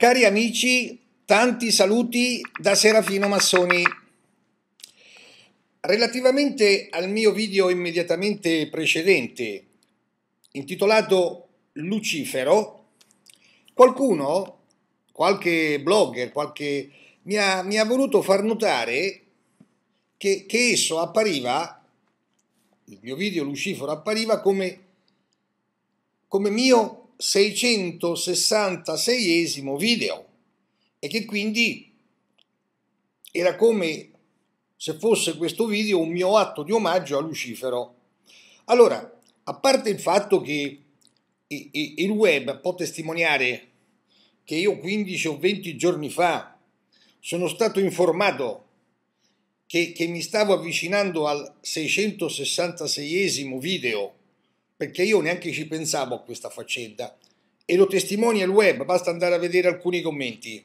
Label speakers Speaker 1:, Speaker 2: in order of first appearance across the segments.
Speaker 1: Cari amici, tanti saluti da Serafino Massoni. Relativamente al mio video immediatamente precedente, intitolato Lucifero, qualcuno, qualche blogger, qualche, mi, ha, mi ha voluto far notare che, che esso appariva, il mio video Lucifero appariva come, come mio 666 video e che quindi era come se fosse questo video un mio atto di omaggio a Lucifero. Allora, a parte il fatto che il web può testimoniare che io 15 o 20 giorni fa sono stato informato che, che mi stavo avvicinando al 666 video perché io neanche ci pensavo a questa faccenda e lo testimonia il web, basta andare a vedere alcuni commenti,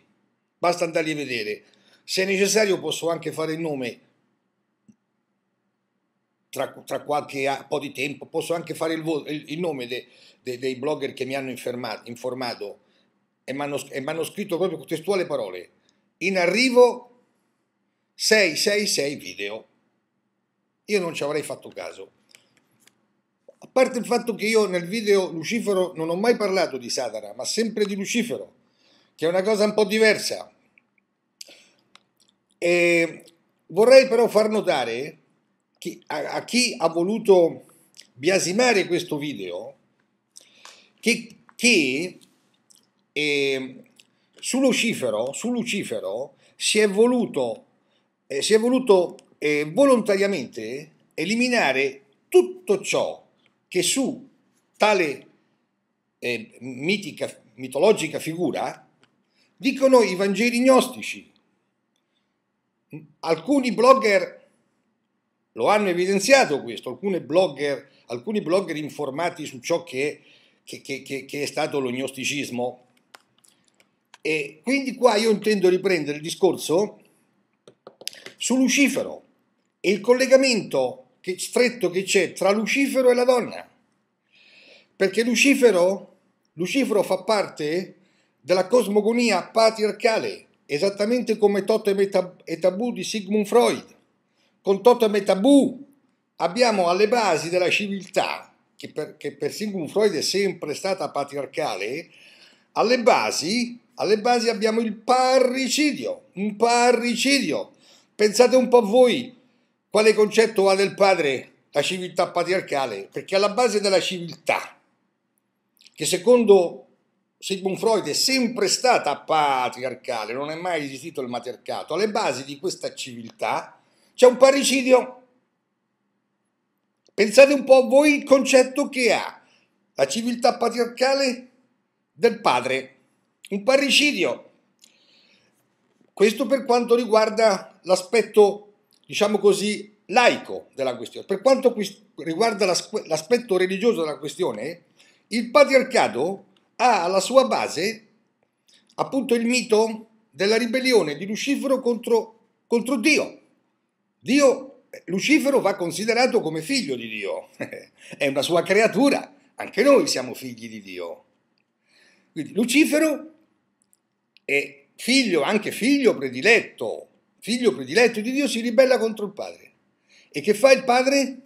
Speaker 1: basta andarli a vedere. Se necessario posso anche fare il nome tra, tra qualche po' di tempo, posso anche fare il, il, il nome de, de, dei blogger che mi hanno informato e mi hanno scritto proprio con testuali parole. In arrivo 666 video. Io non ci avrei fatto caso. A parte il fatto che io nel video Lucifero non ho mai parlato di Satana, ma sempre di Lucifero, che è una cosa un po' diversa. E vorrei però far notare che a, a chi ha voluto biasimare questo video che, che eh, su, Lucifero, su Lucifero si è voluto, eh, si è voluto eh, volontariamente eliminare tutto ciò che su tale eh, mitica, mitologica figura dicono i Vangeli gnostici. Alcuni blogger lo hanno evidenziato questo, blogger, alcuni blogger informati su ciò che, che, che, che è stato lo gnosticismo. E quindi qua io intendo riprendere il discorso su Lucifero e il collegamento che, stretto che c'è tra Lucifero e la donna. Perché Lucifero, Lucifero fa parte della cosmogonia patriarcale, esattamente come Toto e Tabù di Sigmund Freud. Con Toto e Tabù abbiamo alle basi della civiltà, che per, che per Sigmund Freud è sempre stata patriarcale, alle basi, alle basi abbiamo il parricidio, un parricidio. Pensate un po' voi, quale concetto ha del padre la civiltà patriarcale? Perché alla base della civiltà, che secondo Sigmund Freud è sempre stata patriarcale, non è mai esistito il matriarcato, alle basi di questa civiltà c'è un parricidio. Pensate un po' voi il concetto che ha la civiltà patriarcale del padre, un parricidio. Questo per quanto riguarda l'aspetto diciamo così, laico della questione. Per quanto riguarda l'aspetto religioso della questione, il patriarcato ha alla sua base appunto il mito della ribellione di Lucifero contro, contro Dio. Dio, Lucifero va considerato come figlio di Dio, è una sua creatura, anche noi siamo figli di Dio. Quindi Lucifero è figlio, anche figlio prediletto figlio prediletto di Dio, si ribella contro il padre. E che fa il padre?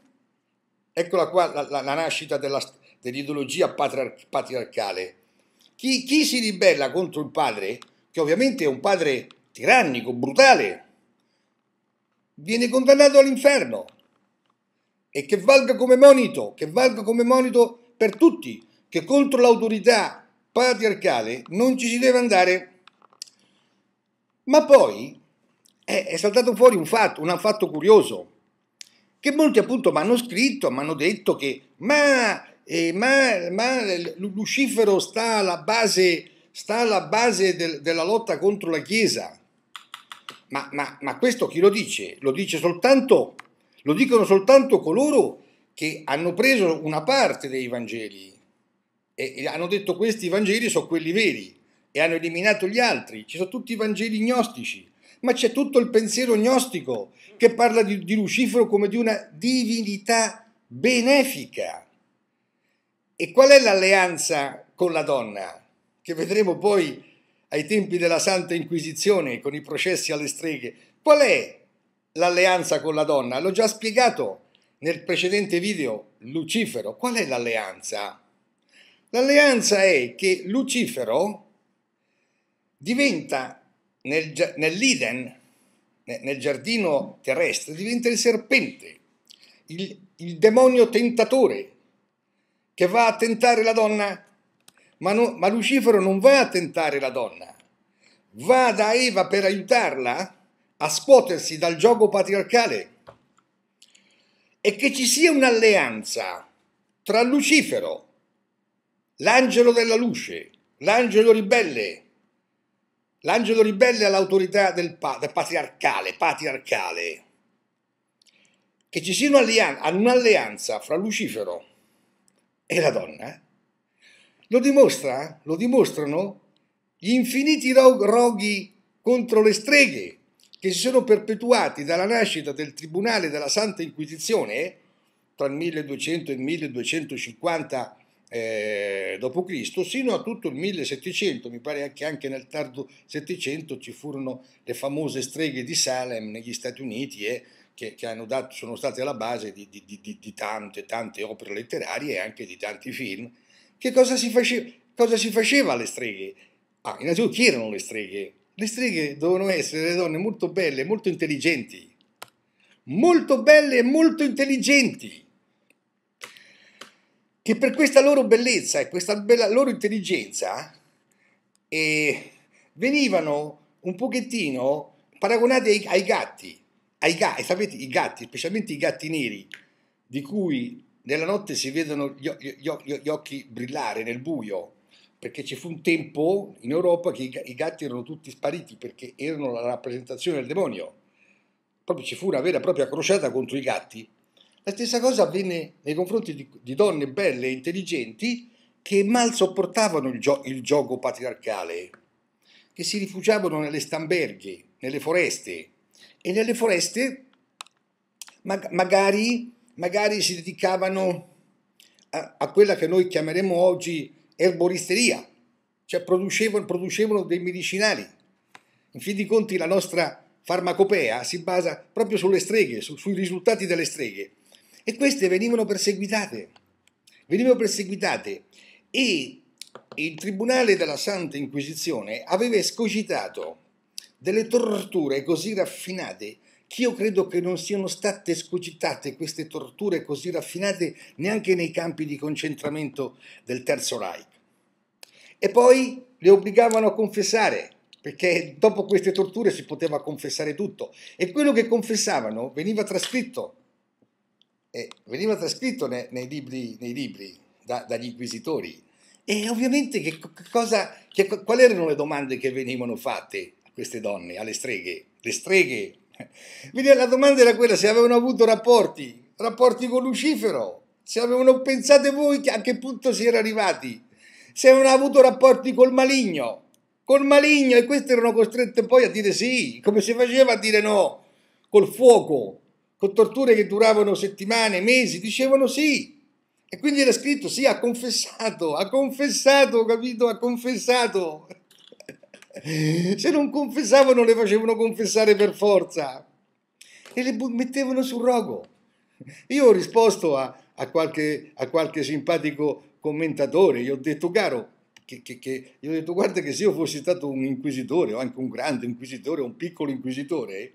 Speaker 1: Eccola qua la, la, la nascita dell'ideologia patriar patriarcale. Chi, chi si ribella contro il padre, che ovviamente è un padre tirannico, brutale, viene condannato all'inferno e che valga come monito, che valga come monito per tutti, che contro l'autorità patriarcale non ci si deve andare. Ma poi è, saltato fuori un fatto, un fatto curioso, che molti appunto mi hanno scritto, mi hanno detto che ma, eh, ma, ma Lucifero sta alla base, sta alla base del, della lotta contro la Chiesa. Ma, ma, ma questo chi lo dice? Lo dice soltanto, lo dicono soltanto coloro che hanno preso una parte dei Vangeli e, e hanno detto questi Vangeli sono quelli veri e hanno eliminato gli altri, ci sono tutti i Vangeli gnostici, ma c'è tutto il pensiero gnostico che parla di, di Lucifero come di una divinità benefica. E qual è l'alleanza con la donna? Che vedremo poi ai tempi della Santa Inquisizione, con i processi alle streghe. Qual è l'alleanza con la donna? L'ho già spiegato nel precedente video, Lucifero. Qual è l'alleanza? L'alleanza è che Lucifero diventa nel, nell'Iden, nel giardino terrestre, diventa il serpente, il, il, demonio tentatore che va a tentare la donna. Ma, no, ma Lucifero non va a tentare la donna, va da Eva per aiutarla a scuotersi dal gioco patriarcale e che ci sia un'alleanza tra Lucifero, l'angelo della luce, l'angelo ribelle, L'angelo ribelle all'autorità del, pa- del patriarcale, patriarcale, che ci sia un'alleanza fra Lucifero e la donna, eh? lo, dimostra, eh? lo dimostrano gli infiniti roghi contro le streghe che si sono perpetuati dalla nascita del Tribunale della Santa Inquisizione tra il 1200 e il 1250 eh, Cristo, sino a tutto il 1700, mi pare che anche nel tardo Settecento ci furono le famose streghe di Salem negli Stati Uniti e che, che dato, sono state alla base di, di, di, di, tante, tante opere letterarie e anche di tanti film. Che cosa si faceva, cosa si faceva alle streghe? Ah, innanzitutto chi erano le streghe? Le streghe dovevano essere delle donne molto belle, molto intelligenti, molto belle e molto intelligenti che per questa loro bellezza e questa bella, loro intelligenza eh, venivano un pochettino paragonati ai, ai gatti, ai gatti, sapete, i gatti, specialmente i gatti neri, di cui nella notte si vedono gli, gli, gli, gli occhi brillare nel buio, perché ci fu un tempo in Europa che i, i gatti erano tutti spariti perché erano la rappresentazione del demonio. Proprio ci fu una vera e propria crociata contro i gatti la stessa cosa avvenne nei confronti di, di donne belle e intelligenti che mal sopportavano il, gio, il gioco patriarcale, che si rifugiavano nelle stamberghe, nelle foreste e nelle foreste mag magari, magari, si dedicavano a, a quella che noi chiameremo oggi erboristeria, cioè producevano, producevano, dei medicinali. In fin dei conti la nostra farmacopea si basa proprio sulle streghe, su, sui risultati delle streghe. E queste venivano perseguitate, venivano perseguitate e il Tribunale della Santa Inquisizione aveva escogitato delle torture così raffinate che io credo che non siano state escogitate queste torture così raffinate neanche nei campi di concentramento del Terzo Reich. E poi le obbligavano a confessare, perché dopo queste torture si poteva confessare tutto. E quello che confessavano veniva trascritto eh, veniva trascritto ne, nei libri, nei libri da, dagli inquisitori. E ovviamente che cosa, che, quali erano le domande che venivano fatte a queste donne, alle streghe? Le streghe. Quindi la domanda era quella se avevano avuto rapporti, rapporti con Lucifero, se avevano pensate voi a che punto si era arrivati, se avevano avuto rapporti col maligno, col maligno e queste erano costrette poi a dire sì, come si faceva a dire no, col fuoco, con torture che duravano settimane, mesi, dicevano sì. E quindi era scritto, sì, ha confessato, ha confessato, capito? Ha confessato. Se non confessavano le facevano confessare per forza e le mettevano sul rogo. Io ho risposto a, a, qualche, a qualche, simpatico commentatore, gli ho detto, caro, che, che, che, gli ho detto, guarda che se io fossi stato un inquisitore o anche un grande inquisitore o un piccolo inquisitore,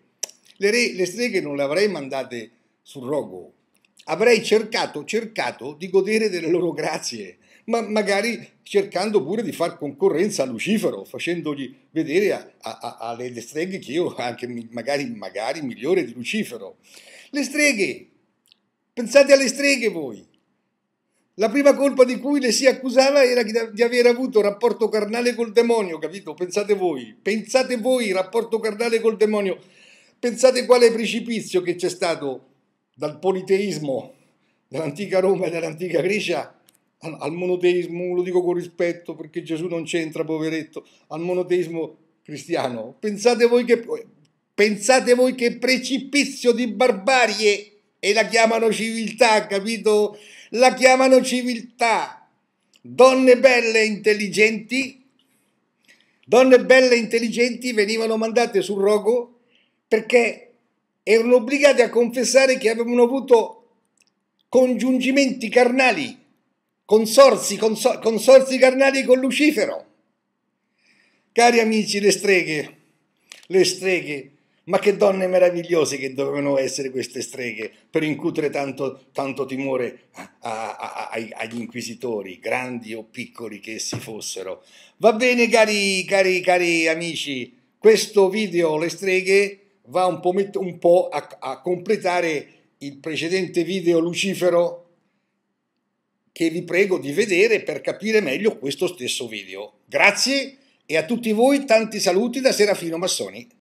Speaker 1: le, re, le streghe non le avrei mandate sul rogo, avrei cercato, cercato di godere delle loro grazie, ma magari cercando pure di far concorrenza a Lucifero, facendogli vedere alle streghe che io anche magari, magari migliore di Lucifero. Le streghe, pensate alle streghe voi. La prima colpa di cui le si accusava era di aver avuto rapporto carnale col demonio, capito? Pensate voi, pensate voi, rapporto carnale col demonio. Pensate quale precipizio che c'è stato dal politeismo dell'antica Roma e dell'antica Grecia al monoteismo, lo dico con rispetto perché Gesù non c'entra, poveretto, al monoteismo cristiano. Pensate voi che, pensate voi che precipizio di barbarie e la chiamano civiltà, capito? La chiamano civiltà. Donne belle e intelligenti, donne belle e intelligenti venivano mandate sul rogo perché erano obbligati a confessare che avevano avuto congiungimenti carnali, consorzi, consor- consorzi carnali con Lucifero. Cari amici, le streghe, le streghe, ma che donne meravigliose che dovevano essere queste streghe per incutere tanto, tanto timore a, a, a, agli inquisitori, grandi o piccoli che essi fossero. Va bene, cari, cari, cari amici, questo video, le streghe, va un po', met- un po a-, a completare il precedente video lucifero che vi prego di vedere per capire meglio questo stesso video. Grazie e a tutti voi tanti saluti da Serafino Massoni.